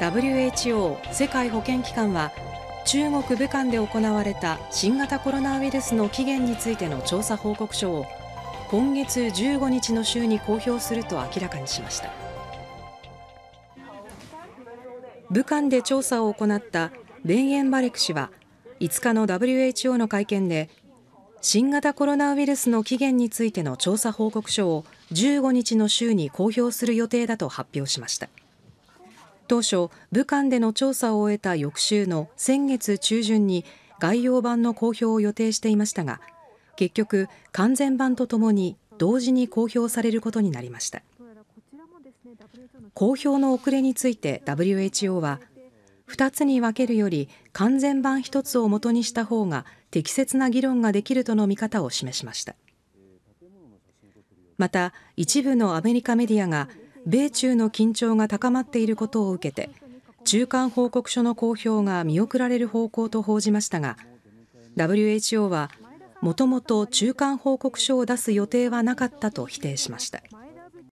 WHO 世界保健機関は中国武漢で行われた新型コロナウイルスの起源についての調査報告書を今月15日の週に公表すると明らかにしました武漢で調査を行ったベンエンバレク氏は5日の WHO の会見で新型コロナウイルスの起源についての調査報告書を15日の週に公表する予定だと発表しました。当初、武漢での調査を終えた翌週の先月中旬に概要版の公表を予定していましたが結局、完全版とともに同時に公表されることになりました。公表の遅れについて WHO は2つに分けるより完全版1つを元にした方が適切な議論ができるとの見方を示しましたまた一部のアメリカメディアが米中の緊張が高まっていることを受けて中間報告書の公表が見送られる方向と報じましたが WHO はもともと中間報告書を出す予定はなかったと否定しました。